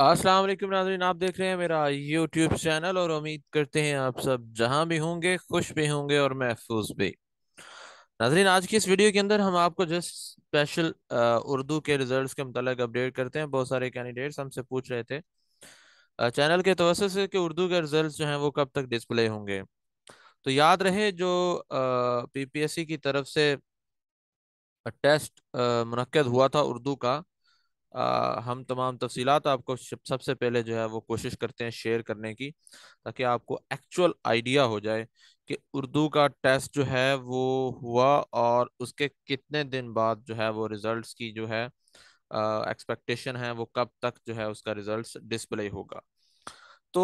अस्सलाम वालेकुम नाजरीन आप देख रहे हैं मेरा यूट्यूब चैनल और उम्मीद करते हैं आप सब जहां भी होंगे खुश भी होंगे और महफूज भी नाजरीन आज की इस वीडियो के अंदर हम आपको जस्ट स्पेशल उर्दू के रिजल्ट्स के मतलब अपडेट करते हैं बहुत सारे कैंडिडेट्स हमसे पूछ रहे थे आ, चैनल के तवसत से कि उर्दू के रिजल्ट जो हैं वो कब तक डिस्प्ले होंगे तो याद रहे जो पी पी एस सी की तरफ से टेस्ट मुनद हुआ था उर्दू का आ, हम तमाम तफसीत आपको सबसे पहले जो है वो कोशिश करते हैं शेयर करने की ताकि आपको एक्चुअल आइडिया हो जाए कि उर्दू का टेस्ट जो है वो हुआ और उसके कितने दिन बाद जो है वो रिज़ल्ट्स की जो है एक्सपेक्टेशन है वो कब तक जो है उसका रिज़ल्ट्स डिस्प्ले होगा तो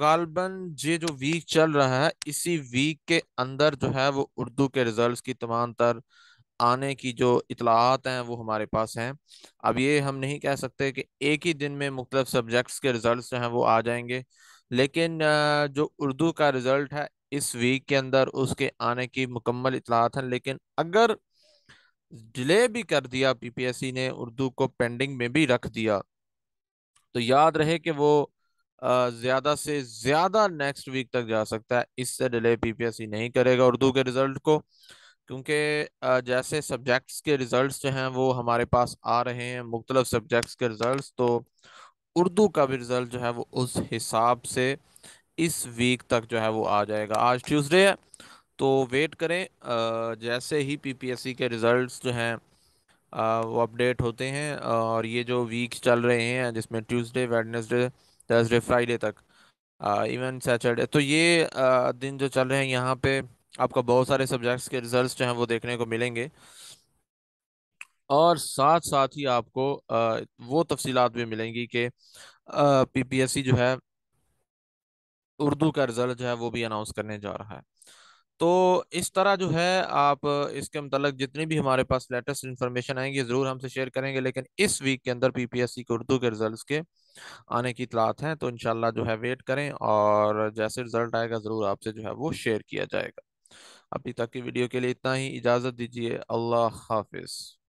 गालबन ये जो वीक चल रहा है इसी वीक के अंदर जो है वो उर्दू के रिज़ल्ट्स की तमाम तर आने की जो इतलाहत हैं वो हमारे पास हैं अब ये हम नहीं कह सकते कि एक ही दिन में मुख्त सब्जेक्ट्स के रिज़ल्ट जो हैं वो आ जाएंगे लेकिन जो उर्दू का रिज़ल्ट है इस वीक के अंदर उसके आने की मुकम्मल इतलाहत हैं लेकिन अगर डिले भी कर दिया पीपीएससी ने उर्दू को पेंडिंग में भी रख दिया तो याद रहे कि वो ज़्यादा से ज़्यादा नेक्स्ट वीक तक जा सकता है इससे डिले पीपीएससी नहीं करेगा उर्दू के रिज़ल्ट को क्योंकि जैसे सब्जेक्ट्स के रिजल्ट्स जो हैं वो हमारे पास आ रहे हैं मुख्तलिफ सब्जेक्ट्स के रिजल्ट्स तो उर्दू का भी रिज़ल्ट जो है वो उस हिसाब से इस वीक तक जो है वो आ जाएगा आज ट्यूसडे है तो वेट करें जैसे ही पीपीएससी के रिज़ल्ट्स जो हैं वो अपडेट होते हैं और ये जो वीक चल रहे हैं जिसमें ट्यूसडे वेडनेसडे थर्सडे फ्राइडे तक इवन सैटरडे तो ये दिन जो चल रहे हैं यहाँ पे आपका बहुत सारे सब्जेक्ट्स के रिजल्ट्स जो हैं वो देखने को मिलेंगे और साथ साथ ही आपको आ, वो तफसीलात भी मिलेंगी कि पीपीएससी जो है उर्दू का रिजल्ट जो है वो भी अनाउंस करने जा रहा है तो इस तरह जो है आप इसके मतलब जितनी भी हमारे पास लेटेस्ट इन्फॉर्मेशन आएंगी ज़रूर हमसे शेयर करेंगे लेकिन इस वीक के अंदर पीपीएससी के उर्दू के रिजल्ट्स के आने की इतलात हैं तो इनशाला जो है वेट करें और जैसे रिजल्ट आएगा ज़रूर आपसे जो है वो शेयर किया जाएगा अभी तक की वीडियो के लिए इतना ही इजाज़त दीजिए अल्लाह हाफिज़